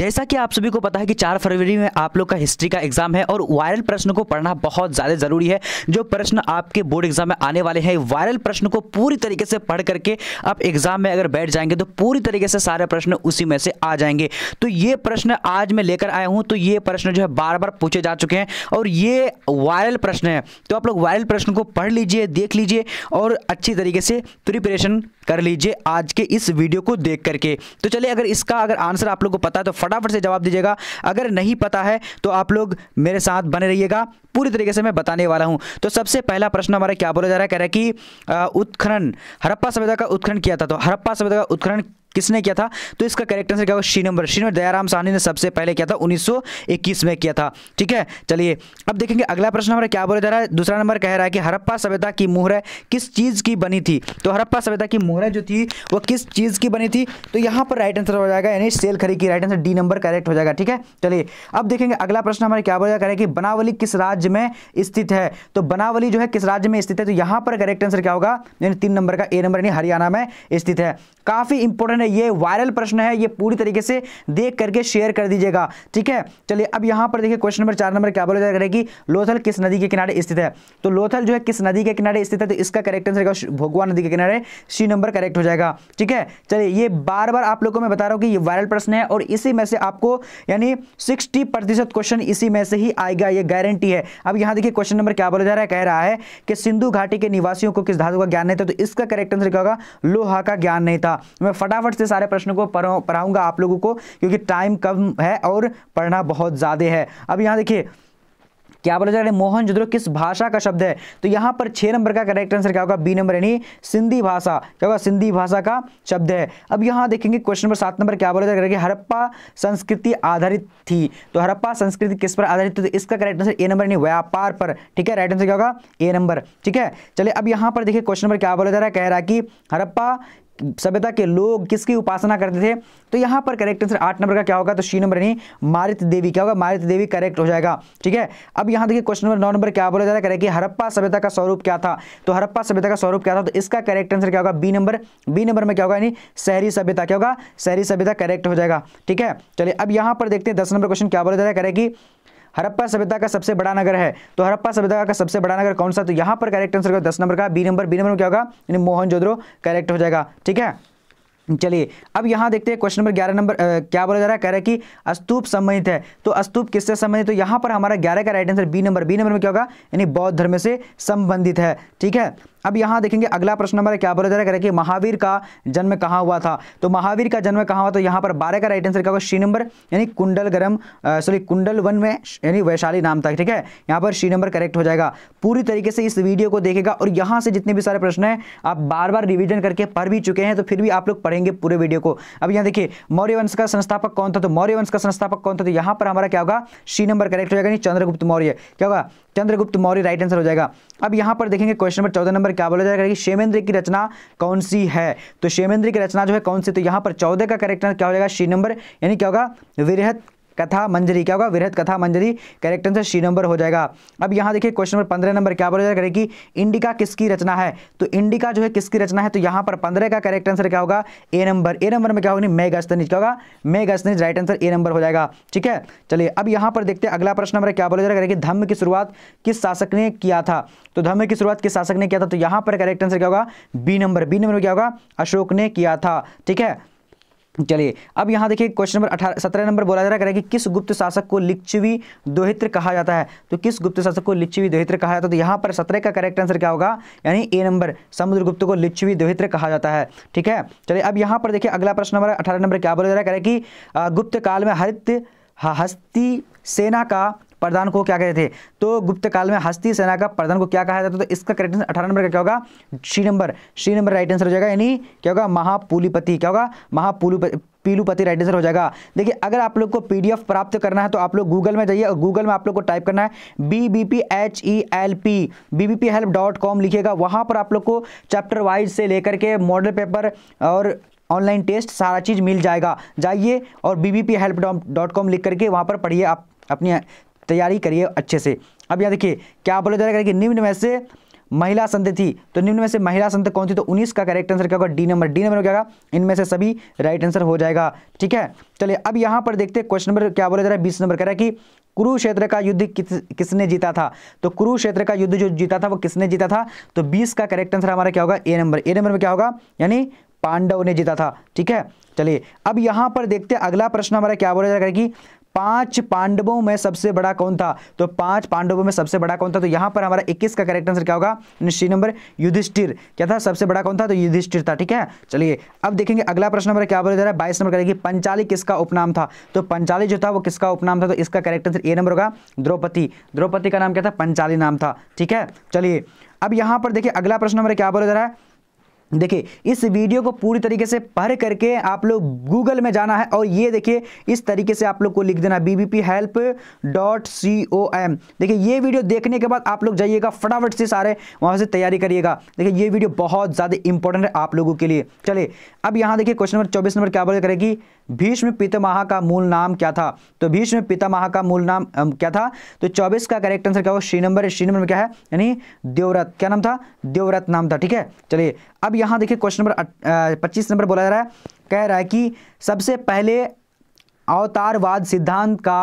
जैसा कि आप सभी को पता है कि चार फरवरी में आप लोग का हिस्ट्री का एग्जाम है और वायरल प्रश्न को पढ़ना बहुत ज़्यादा ज़रूरी है जो प्रश्न आपके बोर्ड एग्जाम में आने वाले हैं वायरल प्रश्न को पूरी तरीके से पढ़ करके आप एग्जाम में अगर बैठ जाएंगे तो पूरी तरीके से सारे प्रश्न उसी में से आ जाएंगे तो ये प्रश्न आज मैं लेकर आया हूँ तो ये प्रश्न जो है बार बार पूछे जा चुके हैं और ये वायरल प्रश्न है तो आप लोग वायरल प्रश्न को पढ़ लीजिए देख लीजिए और अच्छी तरीके से प्रिपरेशन कर लीजिए आज के इस वीडियो को देख करके तो चलिए अगर इसका अगर आंसर आप लोग को पता है तो फटाफट से जवाब दीजिएगा अगर नहीं पता है तो आप लोग मेरे साथ बने रहिएगा पूरी तरीके से मैं बताने वाला हूँ तो सबसे पहला प्रश्न हमारा क्या बोला जा रहा है कह रहा है कि उत्खनन हरप्पा सभ्यता का उत्खनन किया था तो हरप्पा सभ्यता का उत्खनन किसने किया था तो इसका करेक्ट आंसर क्या होगा three number three number Dayaram Sahni ने सबसे पहले किया था 1921 में किया था ठीक है चलिए अब देखेंगे अगला प्रश्न हमारा क्या बोला जा रहा है दूसरा नंबर कह रहा है कि हरप्पा सभ्यता की मुहर किस चीज़ की बनी थी तो हरप्पा सभ्यता की मुहर जो थी वो किस चीज़ की बनी थी तो यहाँ पर राइट आंसर हो जाएगा यानी सेल खरी की right answer D number correct हो जाएगा ठीक है चलिए अब देखेंगे अगला प्रश्न हमारा क्या बोला जा रहा है कि बनावली किस राज राज्य में स्थित है तो बनावली जो है किस राज्य में स्थित है तो यहां पर करेक्ट आंसर क्या होगा यानी तीन नंबर का ए नंबर यानी हरियाणा में स्थित है काफ़ी इंपोर्टेंट है ये वायरल प्रश्न है ये पूरी तरीके से देख करके शेयर कर दीजिएगा ठीक है चलिए अब यहां पर देखिए क्वेश्चन नंबर चार नंबर क्या बोला जाएगा कि लोथल किस नदी के किनारे स्थित है तो लोथल जो है किस नदी के किनारे स्थित है तो इसका करेक्ट आंसर क्या भोगवा नदी के किनारे सी नंबर करेक्ट हो जाएगा ठीक है चलिए ये बार बार आप लोगों को मैं बता रहा हूँ कि ये वायरल प्रश्न है और इसी में से आपको यानी सिक्सटी क्वेश्चन इसी में से ही आएगा ये गारंटी है अब यहां देखिए क्वेश्चन नंबर क्या बोला जा रहा है कह रहा है कि सिंधु घाटी के निवासियों को किस धातु का ज्ञान नहीं था तो इसका करेक्ट आंसर क्या होगा लोहा का ज्ञान नहीं था मैं फटाफट से सारे प्रश्नों को पढ़ाऊंगा आप लोगों को क्योंकि टाइम कम है और पढ़ना बहुत ज़्यादा है अब यहाँ देखिए क्या बोला जा रहा है मोहन मोहनजोदड़ो किस भाषा का शब्द है तो यहाँ पर छह नंबर का करेक्ट आंसर क्या होगा बी नंबर यानी सिंधी भाषा क्या होगा सिंधी भाषा का शब्द है अब यहाँ देखेंगे क्वेश्चन नंबर सात नंबर क्या बोला जा रहा है हरप्पा हड़प्पा संस्कृति आधारित थी तो हड़प्पा संस्कृति किस पर आधारित थी तो इसका करेक्ट आंसर ए नंबर यानी व्यापार पर ठीक है राइट आंसर क्या होगा ए नंबर ठीक है चलिए अब यहाँ पर देखिए क्वेश्चन नंबर क्या बोला जा रहा है कह रहा है कि हड़प्पा सभ्यता के लोग किसकी उपासना करते थे तो यहां पर करेक्ट आंसर आठ नंबर का क्या होगा तो सी नंबर नहीं मारित देवी क्या होगा मारित देवी करेक्ट हो जाएगा ठीक है अब यहां देखिए क्वेश्चन नंबर नौ नंबर क्या बोला जाता है कि हरप्पा सभ्यता का स्वरूप क्या था तो हरप्पा सभ्यता का स्वरूप क्या था तो इसका करेक्ट आंसर क्या होगा बी नंबर बी नंबर में क्या होगा यानी शहरी सभ्यता क्या होगा शहरी सभ्यता करेक्ट हो जाएगा ठीक है चलिए अब यहां पर देखते हैं दस नंबर क्वेश्चन क्या बोला जाता है कि हरप्पा सभ्यता का सबसे बड़ा नगर है तो हरप्पा सभ्यता का सबसे बड़ा नगर कौन सा तो यहाँ पर करेक्ट आंसर दस नंबर का बी नंबर बी नंबर में क्या होगा यानी मोहनजोदड़ो करेक्ट हो जाएगा ठीक है चलिए अब यहां देखते हैं क्वेश्चन नंबर ग्यारह नंबर क्या बोला जा रहा है कह रहा है कि अस्तूप संबंधित है तो अस्तूप किससे संबंधित तो यहां पर हमारा ग्यारह का right answer B number B number में क्या होगा यानी बौद्ध धर्म से संबंधित है ठीक है अब यहां देखेंगे अगला प्रश्न नंबर क्या बोला जा रहा है कि महावीर का जन्म कहां हुआ था तो महावीर का जन्म कहां हुआ तो यहां पर बारह का राइट आंसर क्या होगा श्री नंबर यानी कुंडल गरम सॉरी कुंडल वन में यानी वैशाली नाम था ठीक है यहां पर श्री नंबर करेक्ट हो जाएगा पूरी तरीके से इस वीडियो को देखेगा और यहां से जितने भी सारे प्रश्न है आप बार बार रिविजन करके पढ़ भी चुके हैं तो फिर भी आप लोग पढ़ेंगे पूरे वीडियो को अब यहां देखिए मौर्य वंश का संस्थापक कौन था तो मौर्य वंश का संस्थापक कौन था तो यहां पर हमारा क्या होगा श्री नंबर करेक्ट हो जाएगा चंद्रगुप्त मौर्य क्या होगा चंद्रगुप्त मौर्य राइट आंसर हो जाएगा अब यहां पर देखेंगे क्वेश्चन नंबर चौदह नंबर पर क्या बोला जाएगा कि शेमेंद्र की रचना कौन सी है तो शेमेंद्र की रचना जो है कौन सी तो यहां पर चौदह का करेक्ट क्या हो जाएगा सी नंबर यानी क्या होगा विरहत कथा मंजरी क्या होगा विरहत कथा मंजरी करेक्ट आंसर सी नंबर हो जाएगा अब यहाँ देखिए क्वेश्चन नंबर पंद्रह नंबर क्या बोला जाएगा कि इंडिका किसकी रचना है तो इंडिका जो है किसकी रचना है तो यहाँ पर पंद्रह का करेक्ट आंसर क्या होगा ए नंबर ए नंबर में क्या होगा मे गस्तनी क्या होगा Megasthenes right answer A number हो जाएगा ठीक है चलिए अब यहाँ पर देखते हैं अगला प्रश्न नंबर क्या बोला जाएगा कि धम्म की शुरुआत किस शासक ने किया था तो धम्म की शुरुआत किस शासक ने किया था तो यहाँ पर करेक्ट आंसर क्या होगा बी नंबर बी नंबर में क्या होगा अशोक ने किया था ठीक है चलिए अब यहां देखिए क्वेश्चन नंबर अठारह सत्रह नंबर बोला जा रहा है कि किस गुप्त शासक को लिच्छवी दोहित्र कहा जाता है तो किस गुप्त शासक को लिच्छवी दोहित्र कहा जाता है तो यहां पर सत्रह का करेक्ट आंसर क्या होगा यानी ए नंबर समुद्रगुप्त को लिच्छवी दोहित्र कहा जाता है ठीक है चलिए अब यहाँ पर देखिए अगला प्रश्न नंबर अठारह नंबर क्या बोला जा रहा है कि गुप्त काल में हरित हस्ती सेना का प्रधान को क्या कहते थे तो गुप्त काल में हस्ती सेना का प्रधान को क्या कहा जाता था तो इसका करेक्ट आंसर अठारह नंबर का क्या होगा three number three number right answer हो जाएगा यानी क्या होगा महापुलिपति क्या होगा महापुलिपति पीलूपति राइट आंसर हो जाएगा देखिए अगर आप लोग को पीडीएफ प्राप्त करना है तो आप लोग गूगल में जाइए और गूगल में आप लोग को टाइप करना है B B P H E L P B B P help dot com लिखिएगा वहाँ पर आप लोग को चैप्टर वाइज से लेकर के मॉडल पेपर और ऑनलाइन टेस्ट सारा चीज़ मिल जाएगा जाइए और B B P help dot com लिख करके वहाँ पर पढ़िए आप अपनी तैयारी करिए अच्छे से अब यहाँ देखिए क्या बोला जा रहा है कि निम्न में से महिला संत थी तो निम्न में से महिला संत कौन थी तो 19 का करेक्ट आंसर क्या होगा डी नंबर डी नंबर क्या होगा इनमें से सभी राइट आंसर हो जाएगा ठीक है चलिए अब यहाँ पर देखते हैं क्वेश्चन नंबर क्या बोला जा रहा है बीस नंबर कह रहा है कि कुरुक्षेत्र का युद्ध किस किसने जीता था तो कुरुक्षेत्र का युद्ध जो जीता था वो किसने जीता था तो बीस का करेक्ट आंसर हमारा क्या होगा ए नंबर ए नंबर में क्या होगा यानी पांडव ने जीता था ठीक है चलिए अब यहाँ पर देखते हैं अगला प्रश्न हमारा क्या बोला जा रहा है कि पांच पांडवों में सबसे बड़ा कौन था तो पांच पांडवों में सबसे बड़ा कौन था तो यहां पर हमारा 21 का करेक्ट आंसर क्या होगा निश्चित नंबर युधिष्ठिर क्या था सबसे बड़ा कौन था तो युधिष्ठिर था ठीक है चलिए अब देखेंगे अगला प्रश्न हमारा क्या बोला जा रहा है बाईस नंबर करेगी पंचाली किसका उपनाम था तो पंचाली जो था वो किसका उपनाम था तो इसका करेक्ट आंसर ए नंबर होगा द्रौपदी द्रौपदी का नाम क्या था पंचाली नाम था ठीक है चलिए अब यहां पर देखिए अगला प्रश्न हमारा क्या बोला जा रहा है देखिए इस वीडियो को पूरी तरीके से पढ़ करके आप लोग गूगल में जाना है और ये देखिए इस तरीके से आप लोग को लिख देना B B P help dot C O M देखिए ये वीडियो देखने के बाद आप लोग जाइएगा फटाफट से सारे वहाँ से तैयारी करिएगा देखिए ये वीडियो बहुत ज़्यादा इंपॉर्टेंट है आप लोगों के लिए चलिए अब यहाँ देखिए क्वेश्चन नंबर चौबीस नंबर क्या बोल करेगी भीष्म पितामह का मूल नाम क्या था तो भीष्म पितामह का मूल नाम क्या था तो चौबीस का करेक्ट आंसर क्या हो श्री नंबर श्री नंबर क्या है यानी देवरत क्या नाम था देवरत नाम था ठीक है चलिए अब यहाँ देखिए क्वेश्चन नंबर पच्चीस नंबर बोला जा रहा है कह रहा है कि सबसे पहले अवतारवाद सिद्धांत का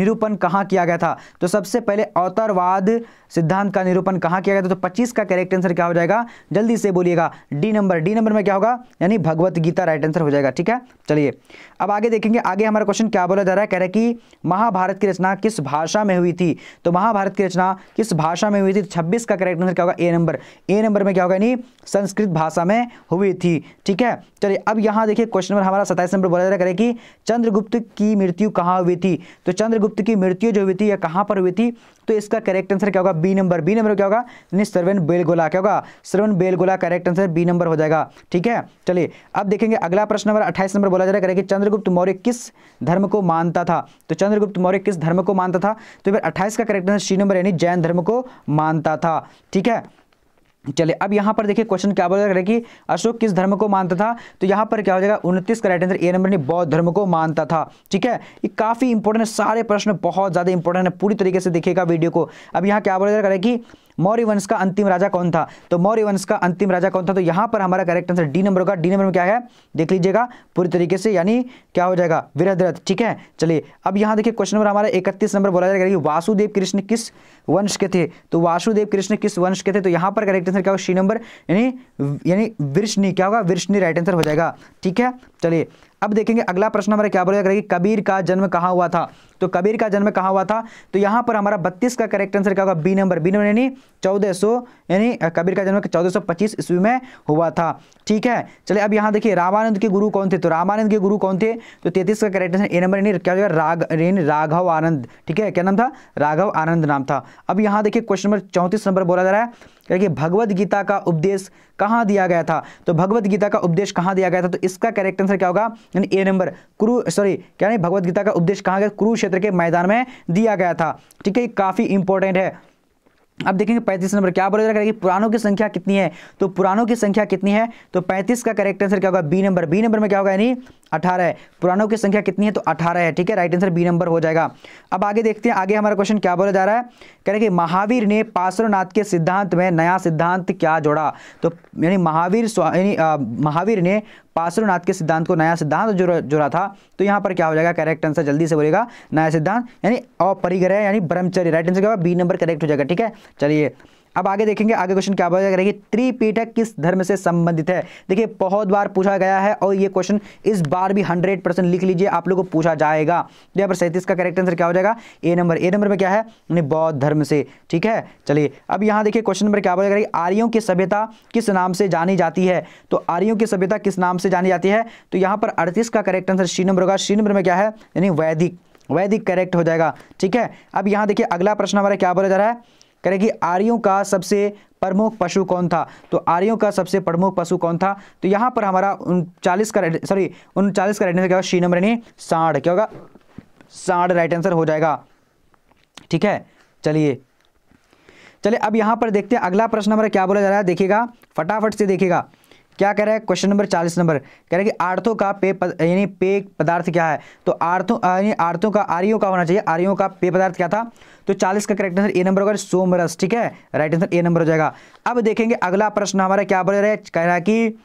निरूपण कहाँ किया गया था तो सबसे पहले अवतारवाद सिद्धांत का निरूपण कहाँ किया गया था तो पच्चीस का करेक्ट आंसर क्या हो जाएगा जल्दी से बोलिएगा डी नंबर डी नंबर में क्या होगा यानी भगवत गीता राइट आंसर हो जाएगा ठीक है चलिए अब आगे देखेंगे आगे हमारा क्वेश्चन क्या बोला जा रहा है कह रहा है कि महाभारत की रचना किस भाषा में हुई थी तो महाभारत की रचना किस भाषा में हुई थी तो छब्बीस का करेक्ट आंसर क्या होगा ए नंबर ए नंबर में क्या होगा यानी संस्कृत भाषा में हुई थी ठीक है चलिए अब यहाँ देखिए क्वेश्चन नंबर हमारा सत्ताईस नंबर बोला जा रहा है कि चंद्रगुप्त की मृत्यु कहाँ हुई थी तो चंद्रगुप्त की मृत्यु जो हुई थी यह कहाँ पर हुई थी तो इसका करेक्ट आंसर क्या होगा बी नंबर बी नंबर क्या होगा यानी बेलगोला क्या होगा Shravan Belgola correct answer B number हो जाएगा ठीक है चलिए अब देखेंगे अगला प्रश्न नंबर अट्ठाईस नंबर बोला जा रहा है कि चंद्रगुप्त मौर्य किस धर्म को मानता था तो चंद्रगुप्त मौर्य किस धर्म को मानता था तो फिर अट्ठाईस का करेक्ट आंसर सी नंबर यानी जैन धर्म को मानता था ठीक है चले अब यहां पर देखिए क्वेश्चन क्या बोल रहा कि अशोक किस धर्म को मानता था तो यहाँ पर क्या हो जाएगा उनतीस का राइट आंसर ए नंबर ने बौद्ध धर्म को मानता था ठीक है ये काफ़ी इंपोर्टेंट है सारे प्रश्न बहुत ज़्यादा इंपोर्टेंट है पूरी तरीके से देखिएगा वीडियो को अब यहाँ क्या बोला जा रहा है कि मौर्य वंश का अंतिम राजा कौन था तो मौर्य वंश का अंतिम राजा कौन था तो यहां पर हमारा करेक्ट आंसर डी नंबर होगा डी नंबर में क्या है देख लीजिएगा पूरी तरीके से यानी क्या हो जाएगा वीरद्रथ ठीक है चलिए अब यहाँ देखिए क्वेश्चन नंबर हमारा इकतीस नंबर बोला जाएगा वासुदेव कृष्ण किस वंश के थे तो वासुदेव कृष्ण किस वंश के थे तो यहाँ पर करेक्ट आंसर क्या होगा सी नंबर यानी यानी वृष्णि क्या होगा वृष्णि राइट आंसर हो जाएगा ठीक है चलिए अब देखेंगे अगला प्रश्न हमारा क्या बोलेगा कि कबीर का जन्म कहाँ हुआ था तो कबीर का जन्म कहाँ हुआ था तो यहाँ पर हमारा बत्तीस का करेक्ट आंसर क्या होगा बी नंबर बी नंबर यानी चौदह सौ यानी कबीर का जन्म चौदह सौ पच्चीस ईस्वी में हुआ था ठीक है चलिए अब यहाँ देखिए रामानंद के गुरु कौन थे तो रामानंद के गुरु कौन थे तो तैतीस का करेक्ट आंसर ए नंबर यानी क्या होगा राग यानी राघव आनंद ठीक है क्या नाम था राघव आनंद नाम था अब यहाँ देखिए क्वेश्चन नंबर चौंतीस नंबर बोला जा रहा है भगवद गीता का उपदेश कहां दिया गया था तो भगवत गीता का उपदेश कहां दिया गया था तो इसका करेक्ट आंसर क्या होगा यानी ए नंबर कुरु सॉरी क्या नहीं भगवत गीता का उपदेश कहां गया कुरुक्षेत्र के मैदान में दिया गया था ठीक है काफ़ी इंपॉर्टेंट है अब देखेंगे पैंतीस नंबर क्या बोला कि पुरानों की संख्या कितनी है तो पुरानों की संख्या कितनी है तो पैंतीस का करेक्ट आंसर क्या होगा बी नंबर बी नंबर में क्या होगा यानी अठारह है पुरानों की संख्या कितनी है तो अठारह है ठीक है राइट आंसर बी नंबर हो जाएगा अब आगे देखते हैं आगे हमारा क्वेश्चन क्या बोला जा रहा है कह रहे कि महावीर ने पार्श्वनाथ के सिद्धांत में नया सिद्धांत क्या जोड़ा तो यानी महावीर यानी महावीर ने पार्श्वनाथ के सिद्धांत को नया सिद्धांत जुड़ा जुड़ा था तो यहाँ पर क्या हो जाएगा करेक्ट आंसर जल्दी से बोलेगा नया सिद्धांत यानी अपरिग्रह यानी ब्रह्मचर्य राइट आंसर क्या होगा बी नंबर करेक्ट हो जाएगा ठीक है चलिए अब आगे देखेंगे आगे क्वेश्चन क्या पूछा करेंगे त्रिपीठक किस धर्म से संबंधित है देखिए बहुत बार पूछा गया है और ये क्वेश्चन इस बार भी हंड्रेड परसेंट लिख लीजिए आप लोग को पूछा जाएगा तो यहाँ पर सैंतीस का करेक्ट आंसर क्या हो जाएगा ए नंबर ए नंबर में क्या है बौद्ध धर्म से ठीक है चलिए अब यहाँ देखिए क्वेश्चन नंबर क्या पूछा है आर्यों की सभ्यता किस नाम से जानी जाती है तो आर्यों की सभ्यता किस नाम से जानी जाती है तो यहाँ पर अड़तीस का करेक्ट आंसर श्री नंबर होगा श्री नंबर में क्या है यानी वैदिक वैदिक करेक्ट हो जाएगा ठीक है अब यहाँ देखिए अगला प्रश्न हमारा क्या बोला जा रहा है करें कि आर्यों का सबसे प्रमुख पशु कौन था तो आर्यों का सबसे प्रमुख पशु कौन था तो यहां पर हमारा उनचालीस का सॉरी उनचालीस का राइट आंसर क्या होगा सी नंबर यानी साढ़ क्या होगा साढ़ राइट आंसर हो जाएगा ठीक है चलिए चलिए अब यहां पर देखते हैं अगला प्रश्न हमारा क्या बोला जा रहा है देखिएगा फटाफट से देखिएगा क्या कह रहा है क्वेश्चन नंबर चालीस नंबर कह रहे कि आर्थों का पे यानी पे पदार्थ क्या है तो आर्थों यानी आर्थों का आर्यो का होना चाहिए आर्यो का पे पदार्थ क्या था तो चालीस का करेक्ट आंसर ए नंबर होगा सोमरस ठीक है राइट आंसर ए नंबर हो जाएगा अब देखेंगे अगला प्रश्न हमारा क्या बोल रहे कह रहा है कि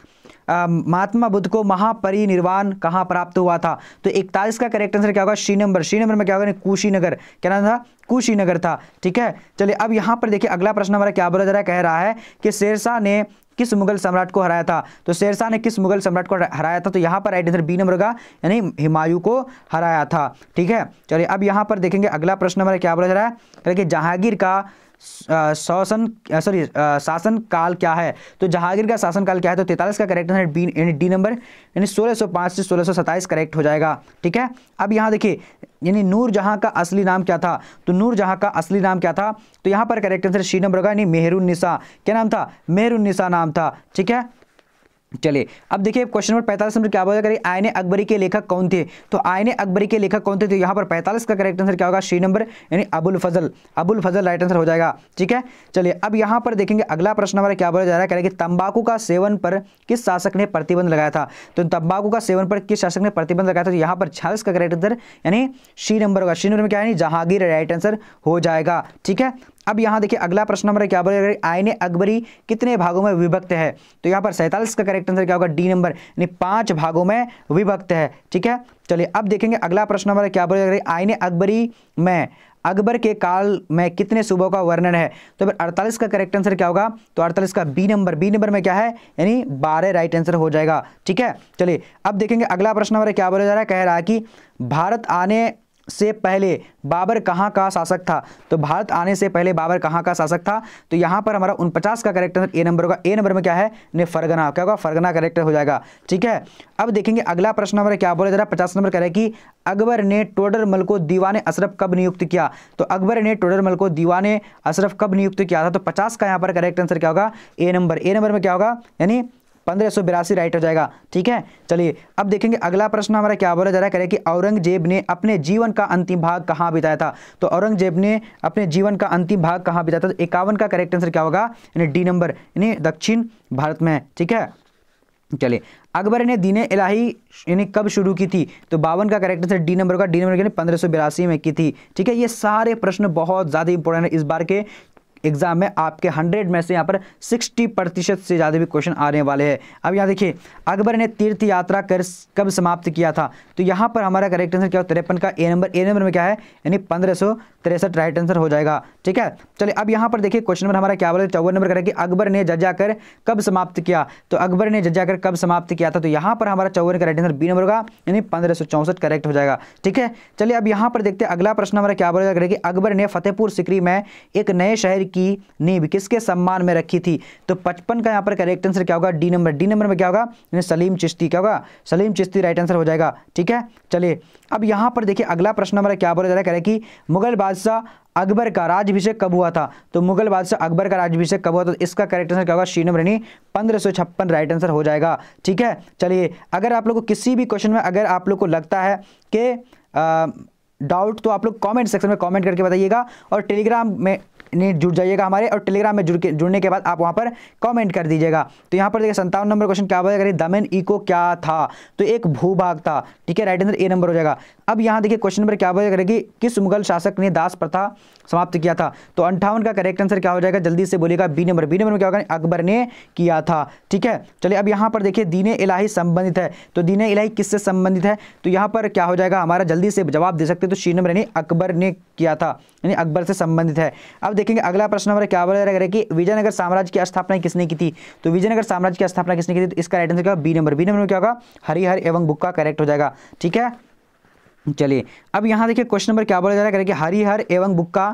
महात्मा बुद्ध को महापरिनिर्वाण कहाँ प्राप्त हुआ था तो इकतालीस का करेक्ट आंसर क्या होगा श्रीनंबर श्रीनंबर में क्या होगा कुशीनगर क्या नाम था कुशीनगर था ठीक है चलिए अब यहाँ पर देखिए अगला प्रश्न हमारा क्या बोला जा रहा है कह रहा है कि शेरशाह ने किस मुगल सम्राट को हराया था तो शेरशाह ने किस मुगल सम्राट को हराया था तो यहाँ पर राइट आंसर बी नंबर का यानी हिमायू को हराया था ठीक है चलिए अब यहाँ पर देखेंगे अगला प्रश्न हमारा क्या बोला जा रहा है कि जहांगीर का शासन सॉरी शासन काल क्या है तो जहांगीर का शासन काल क्या है तो तैतालीस का करेक्ट आंसर बी यानी डी नंबर यानी सोलह सौ पाँच से सोलह सौ सत्ताईस करेक्ट हो जाएगा ठीक है अब यहाँ देखिए यानी नूर जहां का असली नाम क्या था तो नूर जहां का असली नाम क्या था तो यहां पर करेक्ट आंसर शी नंबर होगा यानी मेहरुन निशा क्या नाम था मेहरुन निशा नाम था ठीक है चलिए अब देखिए क्वेश्चन नंबर पैंतालीस नंबर क्या बोला करें आयने अकबरी के लेखक कौन थे तो आयने अकबरी के लेखक कौन थे तो यहाँ पर पैंतालीस का करेक्ट आंसर क्या होगा श्री नंबर यानी अबुल फजल अबुल फजल राइट आंसर हो जाएगा ठीक है चलिए अब यहाँ पर देखेंगे अगला प्रश्न हमारा क्या बोला जा रहा है करेंगे तंबाकू का सेवन पर किस शासक ने प्रतिबंध लगाया था तो तंबाकू का सेवन पर किस शासक ने प्रतिबंध लगाया था तो यहाँ पर छियालीस का करेक्ट आंसर यानी श्री नंबर होगा श्री नंबर में क्या है जहांगीर राइट आंसर हो जाएगा ठीक है अब यहां देखिए अगला प्रश्न नंबर क्या बोले आयने अकबरी कितने भागों में विभक्त है तो यहाँ पर सैंतालीस का करेक्ट आंसर क्या होगा डी नंबर यानी पांच भागों में विभक्त है ठीक है चलिए अब देखेंगे अगला प्रश्न नंबर क्या बोले आयने अकबरी में अकबर के काल में कितने सूबों का वर्णन है तो फिर 48 का करेक्ट आंसर क्या होगा तो 48 का बी नंबर बी नंबर में क्या है यानी 12 राइट आंसर हो जाएगा ठीक है चलिए अब देखेंगे अगला प्रश्न हमारे क्या बोला जा रहा है कह रहा है कि भारत आने से पहले बाबर कहाँ का शासक था तो भारत आने से पहले बाबर कहाँ का शासक था तो यहाँ पर हमारा उनपचास का करेक्ट आंसर ए नंबर होगा ए नंबर में क्या है ने फरगना क्या होगा फरगना करेक्ट हो जाएगा ठीक है अब देखेंगे अगला प्रश्न हमारा क्या बोला जरा पचास नंबर का है कि अकबर ने मल को दीवान अशरफ कब नियुक्त किया तो अकबर ने मल को दीवान अशरफ कब नियुक्त किया था तो पचास का यहाँ पर करेक्ट आंसर क्या होगा ए नंबर ए नंबर में क्या होगा यानी पंद्रह राइट हो जाएगा ठीक है चलिए अब देखेंगे अगला प्रश्न हमारा क्या बोला जा रहा है कि औरंगजेब ने अपने जीवन का अंतिम भाग कहाँ बिताया था तो औरंगजेब ने अपने जीवन का अंतिम भाग कहाँ बिताया था तो इक्यावन का करेक्ट आंसर क्या होगा यानी डी नंबर यानी दक्षिण भारत में ठीक है चलिए अकबर ने दीने इलाही यानी कब शुरू की थी तो बावन का करेक्ट आंसर डी नंबर का डी नंबर पंद्रह सौ बिरासी में की थी ठीक है ये सारे प्रश्न बहुत ज़्यादा इंपॉर्टेंट है इस बार के एग्जाम में आपके हंड्रेड में से यहाँ पर सिक्सटी प्रतिशत से ज़्यादा भी क्वेश्चन आने वाले हैं अब यहाँ देखिए अकबर ने तीर्थ यात्रा कर कब समाप्त किया था तो यहाँ पर हमारा करेक्ट आंसर क्या हो तिरपन का ए नंबर ए नंबर में क्या है यानी पंद्रह तिरसठ राइट आंसर हो जाएगा ठीक है चलिए अब यहाँ पर देखिए क्वेश्चन नंबर हमारा क्या बोला चौवन नंबर करें कि अकबर ने जजाकर कब समाप्त किया तो अकबर ने जजाकर कब समाप्त किया था तो यहाँ पर हमारा चौवन का राइट आंसर बी नंबर होगा यानी पंद्रह करेक्ट हो जाएगा ठीक है चलिए अब यहाँ पर देखते हैं अगला प्रश्न हमारा क्या बोला करें कि अकबर ने फतेहपुर सिकरी में एक नए शहर की नींव किसके सम्मान में रखी थी तो पचपन का यहाँ पर करेक्ट आंसर क्या होगा डी नंबर डी नंबर में क्या होगा सलीम चिश्ती क्या होगा सलीम चिश्ती राइट आंसर हो जाएगा ठीक है चलिए अब यहाँ पर देखिए अगला प्रश्न हमारा क्या बोला जा रहा है कि मुगल बादशाह अकबर का राजभिषेक कब हुआ था तो मुगल बादशाह अकबर का राजभिषेक कब हुआ था तो इसका करेक्ट आंसर क्या होगा शी नंबर यानी पंद्रह राइट आंसर हो जाएगा ठीक है चलिए अगर आप लोग को किसी भी क्वेश्चन में अगर आप लोग को लगता है कि डाउट तो आप लोग कमेंट सेक्शन में कमेंट करके बताइएगा और टेलीग्राम में नहीं जुड़ जाइएगा हमारे और टेलीग्राम में जुड़ के जुड़ने के बाद आप वहां पर कमेंट कर दीजिएगा तो यहां पर देखिए संतावन नंबर क्वेश्चन क्या बताया करिए दमन इको क्या था तो एक भूभाग था ठीक है राइट आंसर ए नंबर हो जाएगा अब यहां देखिए क्वेश्चन नंबर क्या बताया करेगी किस मुगल शासक ने दास प्रथा समाप्त किया था तो अंठावन का करेक्ट आंसर क्या हो जाएगा जल्दी से बोलेगा बी नंबर बी नंबर में क्या होगा अकबर ने किया था ठीक है चलिए अब यहाँ पर देखिए दीन इलाही संबंधित है तो दीन इलाही किससे संबंधित है तो यहाँ पर क्या हो जाएगा हमारा जल्दी से जवाब दे सकते सकते तो शी नंबर यानी अकबर ने किया था यानी अकबर से संबंधित है अब देखेंगे अगला प्रश्न हमारा क्या बोला जा कि विजयनगर साम्राज्य की स्थापना किसने की थी तो विजयनगर साम्राज्य की स्थापना किसने की थी तो इसका राइट आंसर क्या बी नंबर बी नंबर में क्या होगा हरिहर एवं बुक्का करेक्ट हो जाएगा ठीक है चलिए अब यहाँ देखिए क्वेश्चन नंबर क्या बोला जा रहा है कि हरिहर एवं बुक्का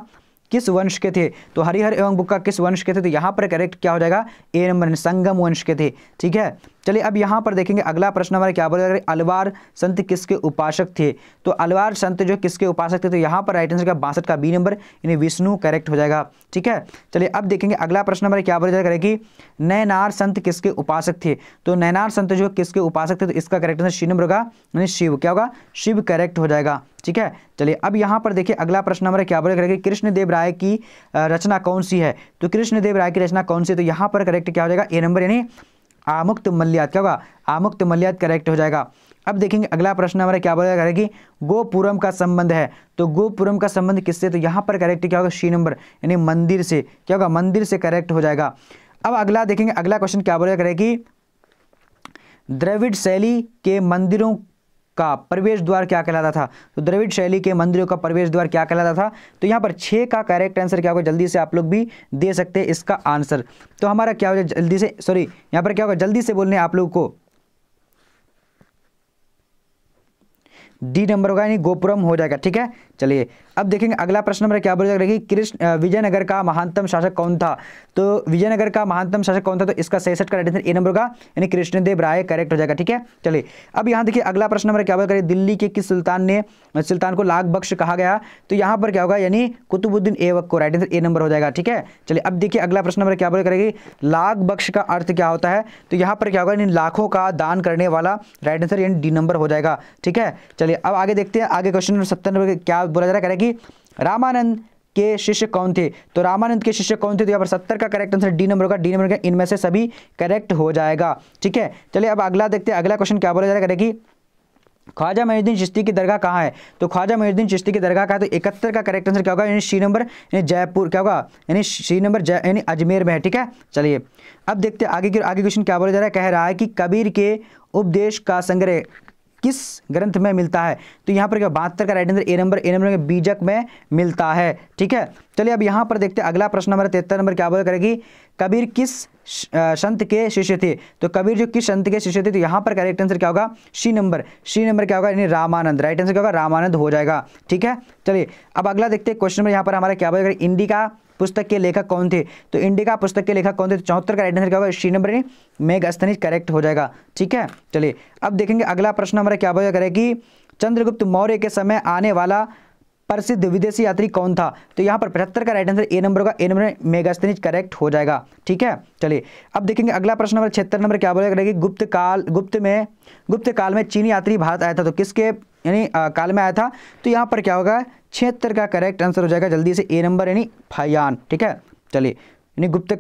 किस वंश के थे तो हरिहर एवं बुक्का किस वंश के थे तो यहाँ पर करेक्ट क्या हो जाएगा ए नंबर संगम वंश के थे ठीक है चलिए अब यहाँ पर देखेंगे अगला प्रश्न हमारा क्या बोला अलवार संत किसके उपासक थे तो अलवार संत जो किसके उपासक थे तो यहाँ पर राइट आंसर का बासठ का बी नंबर यानी विष्णु करेक्ट हो जाएगा ठीक है चलिए अब देखेंगे अगला प्रश्न हमारा क्या बोला जाएगा कि नयनार संत किसके उपासक थे तो नयनार संत जो किसके उपासक थे तो इसका करेक्ट आंसर शिव नंबर होगा यानी शिव क्या होगा शिव करेक्ट हो जाएगा ठीक है चलिए अब यहाँ पर देखिए अगला प्रश्न हमारा क्या बोला करेगा कृष्णदेव राय की रचना कौन सी है तो कृष्णदेव राय की रचना कौन सी है तो यहाँ पर करेक्ट क्या हो जाएगा ए नंबर यानी आमुक्त मल्यात क्या होगा आमुक्त मल्यात करेक्ट हो जाएगा अब देखेंगे अगला प्रश्न हमारा क्या बोला करेगी गोपुरम का संबंध है तो गोपुरम का संबंध किससे तो यहाँ पर करेक्ट क्या होगा सी नंबर यानी मंदिर से क्या होगा मंदिर से करेक्ट हो जाएगा अब अगला देखेंगे अगला क्वेश्चन क्या बोला करेगी द्रविड शैली के मंदिरों का प्रवेश द्वार क्या कहलाता था तो द्रविड़ शैली के मंदिरों का प्रवेश द्वार क्या कहलाता था तो यहाँ पर छः का करेक्ट आंसर क्या होगा जल्दी से आप लोग भी दे सकते हैं इसका आंसर तो हमारा क्या होगा जल्दी से सॉरी यहाँ पर क्या होगा जल्दी से बोलने आप लोगों को डी नंबर होगा यानी गोपुरम हो जाएगा ठीक है चलिए अब देखेंगे अगला प्रश्न नंबर क्या बोल जाएगा कृष्ण विजयनगर का महानतम शासक कौन था तो विजयनगर का महानतम शासक कौन था तो इसका सही का आंसर ए नंबर का यानी कृष्णदेव राय करेक्ट हो जाएगा ठीक है चलिए अब यहाँ देखिए अगला प्रश्न नंबर क्या बोल दिल्ली के किस सुल्तान ने सुल्तान को लाख बख्श कहा गया तो यहाँ पर क्या होगा यानी कुतुबुद्दीन ऐबक को राइट आंसर ए नंबर हो जाएगा ठीक है चलिए अब देखिए अगला प्रश्न नंबर क्या बोल करेगी लाख बख्श का अर्थ क्या होता है तो यहाँ पर क्या होगा यानी लाखों का दान करने वाला राइट आंसर यानी डी नंबर हो जाएगा ठीक है चलिए अब आगे देखते हैं आगे क्वेश्चन नंबर सत्तर नंबर क्या बोला जा रहा है कि रामानंद के शिष्य कौन थे तो रामानंद के शिष्य कौन थे तो यहाँ पर सत्तर का करेक्ट आंसर डी नंबर होगा डी नंबर का इनमें से सभी करेक्ट हो जाएगा ठीक है चलिए अब अगला देखते हैं अगला क्वेश्चन क्या बोला जाएगा रहा ख्वाजा महीद्दीन चिश्ती की दरगाह कहाँ है तो ख्वाजा महीद्दीन चिश्ती की दरगाह कहाँ है तो इकहत्तर का करेक्ट आंसर क्या होगा यानी सी नंबर यानी जयपुर क्या होगा यानी सी नंबर जय यानी अजमेर में है ठीक है चलिए अब देखते हैं आगे की आगे क्वेश्चन क्या बोला जा रहा है कह रहा है कि कबीर के उपदेश का संग्रह किस ग्रंथ में मिलता है तो यहां पर क्या बहत्तर का right answer A number A number बीजक में मिलता है ठीक है चलिए अब यहां पर देखते हैं अगला प्रश्न नंबर तिहत्तर नंबर क्या बोल करेगी कबीर किस संत के शिष्य थे तो कबीर जो किस संत के शिष्य थे तो यहां पर करेक्ट आंसर क्या होगा सी नंबर सी नंबर क्या होगा यानी रामानंद राइट आंसर क्या होगा रामानंद हो जाएगा ठीक है चलिए अब अगला देखते हैं क्वेश्चन नंबर यहाँ पर हमारा क्या बोल इंडी का पुस्तक के लेखक कौन थे तो इंडिका पुस्तक के लेखक कौन थे तो चौहत्तर का राइट आंसर क्या होगा श्री नंबर में मेघ करेक्ट हो जाएगा ठीक है चलिए अब देखेंगे अगला प्रश्न हमारा क्या बोला करेगी चंद्रगुप्त मौर्य के समय आने वाला प्रसिद्ध विदेशी यात्री कौन था तो यहाँ पर पचहत्तर का राइट आंसर ए नंबर होगा ए नंबर में मेगास्तनिज करेक्ट हो जाएगा ठीक है चलिए अब देखेंगे अगला प्रश्न नंबर छिहत्तर नंबर क्या बोला करेगी गुप्त काल गुप्त में गुप्त काल में चीनी यात्री भारत आया था तो किसके यानी काल में आया था तो यहाँ पर क्या होगा छिहत्तर का करेक्ट आंसर हो जाएगा जल्दी से ए नंबर यानी फायान ठीक है चलिए यानी गुप्त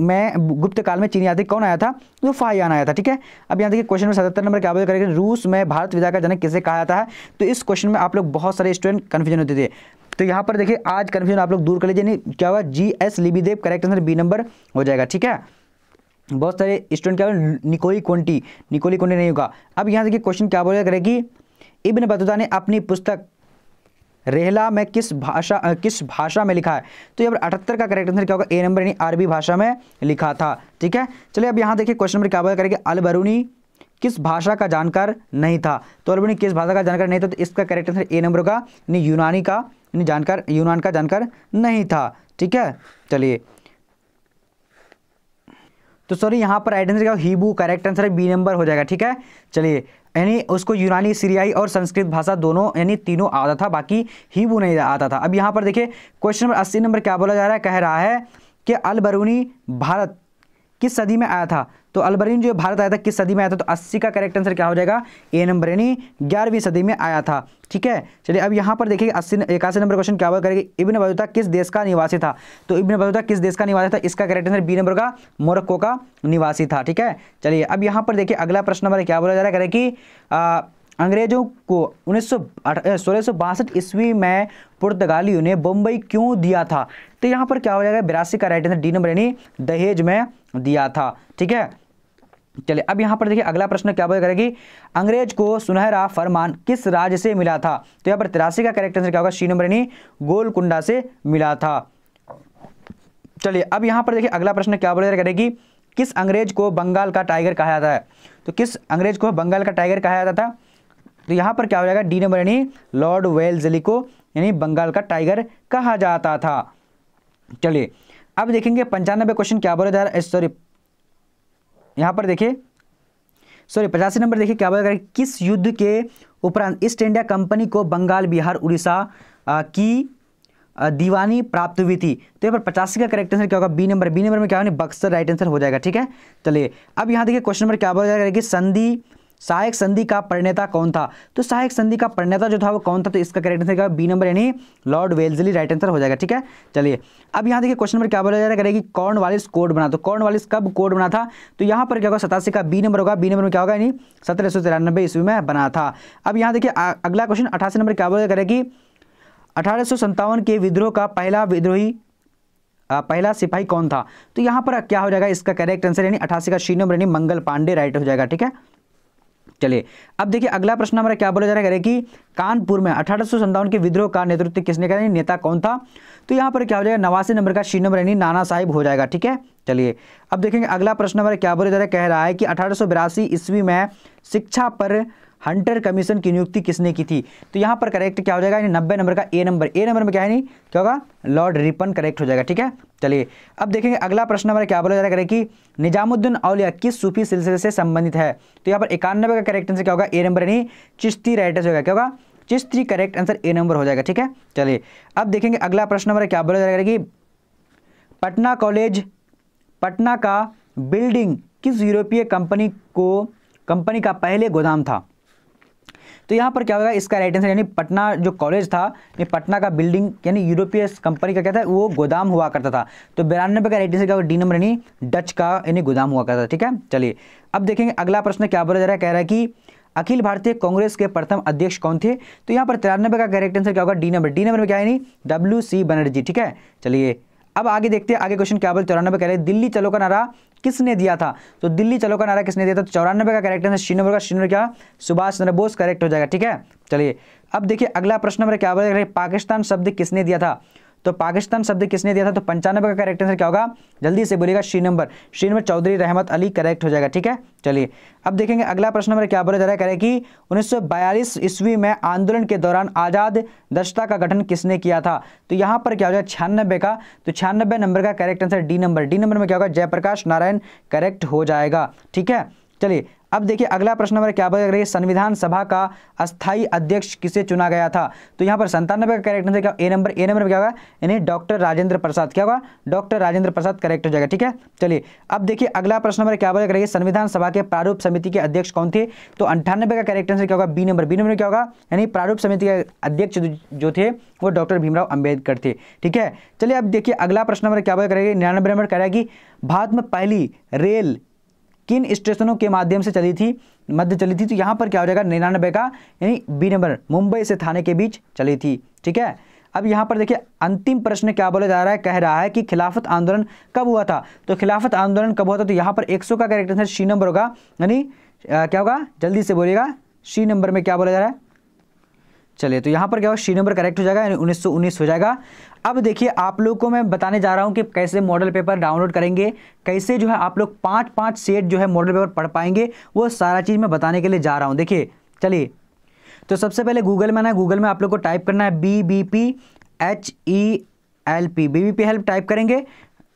में गुप्त काल में चीनी यात्री कौन आया था तो फायान आया था ठीक है अब यहाँ देखिए क्वेश्चन में सतहत्तर नंबर क्या बोल करेंगे रूस में भारत विधा का जनक किसे कहा जाता है तो इस क्वेश्चन में आप लोग बहुत सारे स्टूडेंट कन्फ्यूजन होते थे तो यहाँ पर देखिए आज कन्फ्यूजन आप लोग दूर कर लीजिए यानी क्या हुआ जी एस लिबीदेव करेक्ट आंसर बी नंबर हो जाएगा ठीक है बहुत सारे स्टूडेंट क्या निकोली कोंटी निकोली कोंटी नहीं होगा अब यहाँ देखिए क्वेश्चन क्या बोला करेगी इब्न बतूता ने अपनी पुस्तक रेहला में किस भाषा किस भाषा में लिखा है तो यहाँ पर अठहत्तर का करेक्ट आंसर क्या होगा ए नंबर यानी अरबी भाषा में लिखा था ठीक है चलिए अब यहाँ देखिए क्वेश्चन नंबर क्या बात करेंगे अलबरूनी किस भाषा का जानकार नहीं था तो अलबरूनी किस भाषा का जानकार नहीं था तो इसका करेक्ट आंसर ए नंबर का यानी यूनानी का यानी जानकार यूनान का जानकार नहीं था ठीक है चलिए तो सॉरी यहाँ पर आइडेंसर क्या हीबू करेक्ट आंसर है बी नंबर हो जाएगा ठीक है चलिए यानी उसको यूनानी सीरियाई और संस्कृत भाषा दोनों यानी तीनों आता था बाकी ही वो नहीं आता था अब यहाँ पर देखिए क्वेश्चन नंबर अस्सी नंबर क्या बोला जा रहा है कह रहा है कि अलबरूनी भारत किस सदी में आया था तो अलबरीन जो भारत आया था किस सदी में आया था तो अस्सी का करेक्ट आंसर क्या हो जाएगा ए नंबर यानी ग्यारहवीं सदी में आया था ठीक है चलिए अब यहाँ पर देखिए अस्सी इक्यासी नंबर क्वेश्चन क्या करेगी इब्न बजूता किस देश का निवासी था तो इब्न बजूता किस देश का निवासी था इसका करेक्ट आंसर बी नंबर का मोरक्को का निवासी था ठीक है चलिए अब यहाँ पर देखिए अगला प्रश्न हमारे क्या बोला जा रहा है कि अंग्रेजों को उन्नीस सौ ईस्वी में पुर्तगालियों ने बम्बई क्यों दिया था तो यहाँ पर क्या हो जाएगा बिरासी का राइट आंसर डी नंबर यानी दहेज में दिया था ठीक है चलिए अब यहां पर देखिए अगला प्रश्न क्या बोल करेगी अंग्रेज को सुनहरा फरमान किस राज्य से मिला था तो यहां पर तिरासी का करेक्ट आंसर क्या होगा सी गोलकुंडा से मिला था चलिए अब यहां पर देखिए अगला प्रश्न क्या बोल करेगी किस अंग्रेज को बंगाल का टाइगर कहा जाता है तो किस अंग्रेज को बंगाल का टाइगर कहा जाता था तो यहां पर क्या हो जाएगा डी नंबर यानी लॉर्ड वेल्जली को यानी बंगाल का टाइगर कहा जाता था चलिए अब देखेंगे पंचानबे क्वेश्चन क्या बोला जा रहा है सॉरी यहाँ पर देखिए सॉरी पचासी नंबर देखिए क्या बोला किस युद्ध के उपरांत ईस्ट इंडिया कंपनी को बंगाल बिहार उड़ीसा की दीवानी प्राप्त हुई थी तो यहाँ पर पचासी का करेक्ट आंसर क्या होगा बी नंबर बी नंबर में क्या होगा बक्सर राइट आंसर हो जाएगा ठीक है चलिए अब यहाँ देखिए क्वेश्चन नंबर क्या बोला जाएगा कि संधि सहायक संधि का परिणेता कौन था तो सहायक संधि का परिणेता जो था वो कौन था तो इसका करेक्ट आंसर बी नंबर यानी लॉर्ड वेल्जली राइट आंसर हो जाएगा ठीक है चलिए अब यहाँ देखिए क्वेश्चन नंबर क्या बोला जा रहा है कि कॉर्न वालिस कोड बना तो कॉर्न वालिस कब कोड बना था तो यहाँ पर क्या होगा सतासी का बी नंबर होगा बी नंबर में क्या होगा यानी सत्रह सौ तिरानबे ईस्वी में बना था अब यहाँ देखिए अगला क्वेश्चन अठासी नंबर क्या बोला करेगी अठारह सौ सत्तावन अठारह के विद्रोह का पहला विद्रोही पहला सिपाही कौन था तो यहाँ पर क्या हो जाएगा इसका करेक्ट आंसर यानी अठासी का शी नंबर यानी मंगल पांडे राइट हो जाएगा ठीक है चलिए अब देखिए अगला प्रश्न हमारा क्या बोला जा रहा है कि कानपुर में अठारह के विद्रोह का नेतृत्व किसने कहा नेता कौन था तो यहाँ पर क्या हो जाएगा नवासी नंबर का शी नंबर यानी नाना साहिब हो जाएगा ठीक है चलिए अब देखेंगे अगला प्रश्न हमारा क्या बोला जा रहा है कह रहा है कि अठारह ईस्वी में शिक्षा पर हंटर कमीशन की नियुक्ति किसने की थी तो यहाँ पर करेक्ट क्या हो जाएगा यानी नब्बे नंबर का ए नंबर ए नंबर में क्या है नहीं क्या होगा लॉर्ड रिपन करेक्ट हो जाएगा ठीक है चलिए अब देखेंगे अगला प्रश्न हमारा क्या बोला जा रहा है कि निजामुद्दीन औलिया किस सूफी सिलसिले से संबंधित है तो यहाँ पर इक्यानबे का करेक्ट आंसर क्या होगा ए नंबर यानी चिश्ती राइटर्स होगा क्या होगा Chishti correct answer A number हो जाएगा ठीक है चलिए अब देखेंगे अगला प्रश्न हमारा क्या बोला जा रहा है कि पटना कॉलेज पटना का बिल्डिंग किस यूरोपीय कंपनी को कंपनी का पहले गोदाम था तो यहाँ पर क्या होगा इसका राइट आंसर यानी पटना जो कॉलेज था पटना का बिल्डिंग यानी यूरोपीय कंपनी का क्या था वो गोदाम हुआ करता था तो बिरानबे का राइट आंसर क्या होगा डी नंबर यानी डच का यानी गोदाम हुआ करता था ठीक है चलिए अब देखेंगे अगला प्रश्न क्या बोला जा रहा है कह रहा है कि अखिल भारतीय कांग्रेस के प्रथम अध्यक्ष कौन थे तो यहाँ पर तिरानबे का करेक्ट आंसर क्या होगा डी नंबर डी नंबर में क्या है डब्ल्यू सी बनर्जी ठीक है चलिए अब आगे देखते हैं आगे क्वेश्चन क्या बोल चौरानबे कह रहे दिल्ली चलो का नारा किसने दिया था तो दिल्ली चलो का नारा किसने दिया था तो चौरानबे का कैरेक्टर है श्रीनगर का श्रीनगर क्या सुभाष चंद्र बोस करेक्ट हो जाएगा ठीक है चलिए अब देखिए अगला प्रश्न नंबर क्या बोल रहे पाकिस्तान शब्द किसने दिया था तो पाकिस्तान शब्द किसने दिया था तो पंचानबे का करेक्ट आंसर क्या होगा जल्दी से बोलेगा three number three number Chaudhry Rahmat Ali correct हो जाएगा ठीक है चलिए अब देखेंगे अगला प्रश्न नंबर क्या बोला जा रहा है कह कि उन्नीस ईस्वी में आंदोलन के दौरान आज़ाद दशता का गठन किसने किया था तो यहाँ पर क्या हो जाएगा छियानबे का तो छियानबे नंबर का correct answer D number D number में क्या होगा जयप्रकाश नारायण करेक्ट हो जाएगा ठीक है चलिए अब देखिए अगला प्रश्न नंबर क्या बता रही संविधान सभा का अस्थायी अध्यक्ष किसे चुना गया था तो यहाँ पर संतानवे का करेक्ट आंसर क्या ए नंबर ए नंबर क्या होगा यानी डॉक्टर राजेंद्र प्रसाद क्या होगा डॉक्टर राजेंद्र प्रसाद करेक्ट हो जाएगा ठीक है चलिए अब देखिए अगला प्रश्न नंबर क्या बता रही संविधान सभा के प्रारूप समिति के अध्यक्ष कौन थे तो अंठानबे का करेक्ट आंसर क्या होगा बी नंबर बी नंबर क्या होगा यानी प्रारूप समिति के अध्यक्ष जो थे वो डॉक्टर भीमराव अंबेडकर थे ठीक है चलिए अब देखिए अगला प्रश्न नंबर क्या बता करेगी निन्यानबे नंबर करेगी भारत में पहली रेल किन स्टेशनों के माध्यम से चली थी मध्य चली थी तो यहाँ पर क्या हो जाएगा निन्यानबे का यानी बी नंबर मुंबई से थाने के बीच चली थी ठीक है अब यहाँ पर देखिए अंतिम प्रश्न क्या बोला जा रहा है कह रहा है कि खिलाफत आंदोलन कब हुआ था तो खिलाफत आंदोलन कब हुआ था तो यहाँ पर एक का करेक्ट सी नंबर होगा यानी क्या होगा जल्दी से बोलेगा सी नंबर में क्या बोला जा रहा है चलिए तो यहाँ पर क्या हो सी नंबर करेक्ट हो जाएगा उन्नीस उन्नीस हो जाएगा अब देखिए आप लोग को मैं बताने जा रहा हूँ कि कैसे मॉडल पेपर डाउनलोड करेंगे कैसे जो है आप लोग पाँच पाँच सेट जो है मॉडल पेपर पढ़ पाएंगे वो सारा चीज़ मैं बताने के लिए जा रहा हूँ देखिए चलिए तो सबसे पहले गूगल में ना गूगल में आप लोग को टाइप करना है B B P H E L P B B P help type करेंगे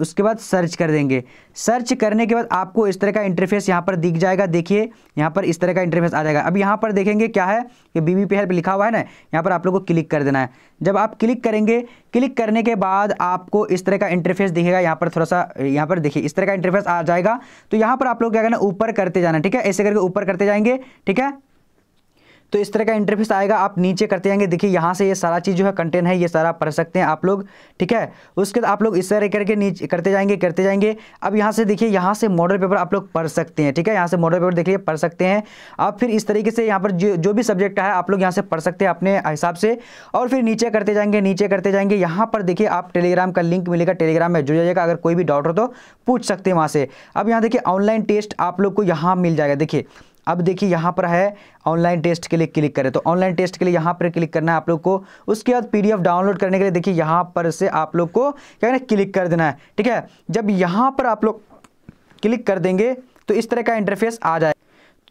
उसके बाद सर्च कर देंगे सर्च करने के बाद आपको इस तरह का इंटरफेस यहाँ पर दिख जाएगा देखिए यहाँ पर इस तरह का इंटरफेस आ जाएगा अब यहाँ पर देखेंगे क्या है ये बी बी हेल्प लिखा हुआ है ना यहाँ पर आप लोग को क्लिक कर देना है जब आप क्लिक करेंगे क्लिक करने के बाद आपको इस तरह का इंटरफेस दिखेगा यहाँ पर थोड़ा सा यहाँ पर देखिए इस तरह का इंटरफेस आ जाएगा तो यहाँ पर आप लोग क्या करना ऊपर करते जाना ठीक है ऐसे करके ऊपर करते जाएंगे ठीक है तो इस तरह का इंटरफेस आएगा आप नीचे करते जाएंगे देखिए यहाँ से ये सारा चीज़ जो है कंटेंट है ये सारा पढ़ सकते हैं आप लोग ठीक है उसके बाद आप लोग इस तरह करके नीचे करते जाएंगे करते जाएंगे अब यहाँ से देखिए यहाँ से मॉडल पेपर आप लोग पढ़ सकते हैं ठीक है यहाँ से मॉडल पेपर देखिए पढ़ सकते हैं आप फिर इस तरीके से यहाँ पर जो जो भी सब्जेक्ट है आप लोग यहाँ से पढ़ सकते हैं अपने हिसाब से और फिर नीचे करते जाएंगे नीचे करते जाएंगे यहाँ पर देखिए आप टेलीग्राम का लिंक मिलेगा टेलीग्राम में जुड़ जाएगा अगर कोई भी डाउट हो तो पूछ सकते हैं वहाँ से अब यहाँ देखिए ऑनलाइन टेस्ट आप लोग को यहाँ मिल जाएगा देखिए अब देखिए यहाँ पर है ऑनलाइन टेस्ट के लिए क्लिक करें तो ऑनलाइन टेस्ट के लिए यहाँ पर क्लिक करना है आप लोग को उसके बाद पीडीएफ डाउनलोड करने के लिए देखिए यहाँ पर से आप लोग को क्या कहना क्लिक कर देना है ठीक है जब यहाँ पर आप लोग क्लिक कर देंगे तो इस तरह का इंटरफेस आ जाए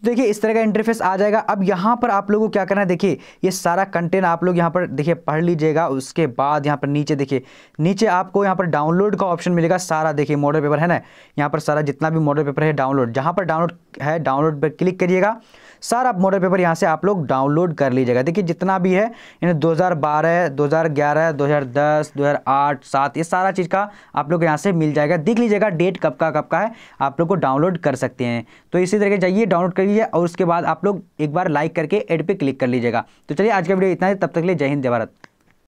तो देखिए इस तरह का इंटरफेस आ जाएगा अब यहाँ पर आप लोगों को क्या करना है देखिए ये सारा कंटेंट आप लोग यहाँ पर देखिए पढ़ लीजिएगा उसके बाद यहाँ पर नीचे देखिए नीचे आपको यहाँ पर डाउनलोड का ऑप्शन मिलेगा सारा देखिए मॉडल पेपर है ना यहाँ पर सारा जितना भी मॉडल पेपर है डाउनलोड जहाँ पर डाउनलोड है डाउनलोड पर क्लिक करिएगा सारा मॉडल पेपर यहाँ से आप लोग डाउनलोड कर लीजिएगा देखिए जितना भी है यानी 2012 2011 2010 2008 सात ये सारा चीज़ का आप लोग यहाँ से मिल जाएगा देख लीजिएगा डेट कब का कब का है आप लोग को डाउनलोड कर सकते हैं तो इसी तरीके जाइए डाउनलोड कर लीजिए और उसके बाद आप लोग एक बार लाइक करके एड पर क्लिक कर लीजिएगा तो चलिए आज का वीडियो इतना ही तब तक के लिए जय हिंद जय भारत